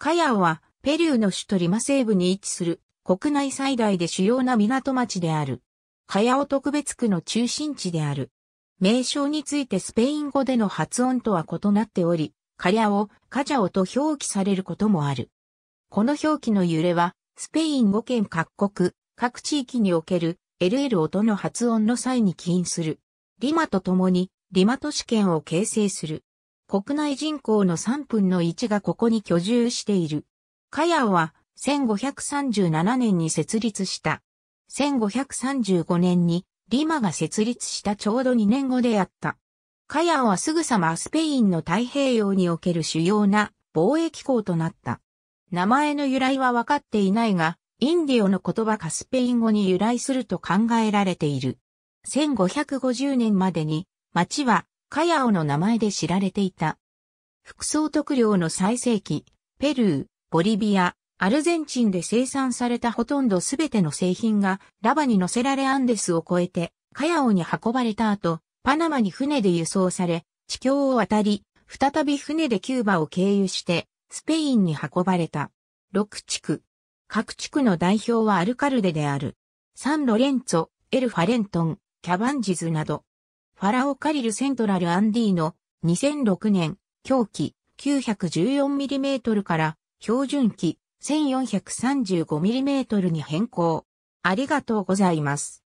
カヤオは、ペルーの首都リマ西部に位置する、国内最大で主要な港町である。カヤオ特別区の中心地である。名称についてスペイン語での発音とは異なっており、カヤオ、カジャオと表記されることもある。この表記の揺れは、スペイン語圏各国、各地域における LL 音の発音の際に起因する。リマと共に、リマ都市圏を形成する。国内人口の3分の1がここに居住している。カヤオは1537年に設立した。1535年にリマが設立したちょうど2年後であった。カヤオはすぐさまスペインの太平洋における主要な貿易港となった。名前の由来は分かっていないが、インディオの言葉かスペイン語に由来すると考えられている。1550年までに、町はカヤオの名前で知られていた。副総督領の最盛期、ペルー、ボリビア、アルゼンチンで生産されたほとんどすべての製品がラバに乗せられアンデスを越えてカヤオに運ばれた後、パナマに船で輸送され、地境を渡り、再び船でキューバを経由して、スペインに運ばれた。6地区。各地区の代表はアルカルデである。サンロレンツォ、エルファレントン、キャバンジズなど、ファラオ・カリル・セントラル・アンディの2006年、狂気 914mm から標準機 1435mm に変更。ありがとうございます。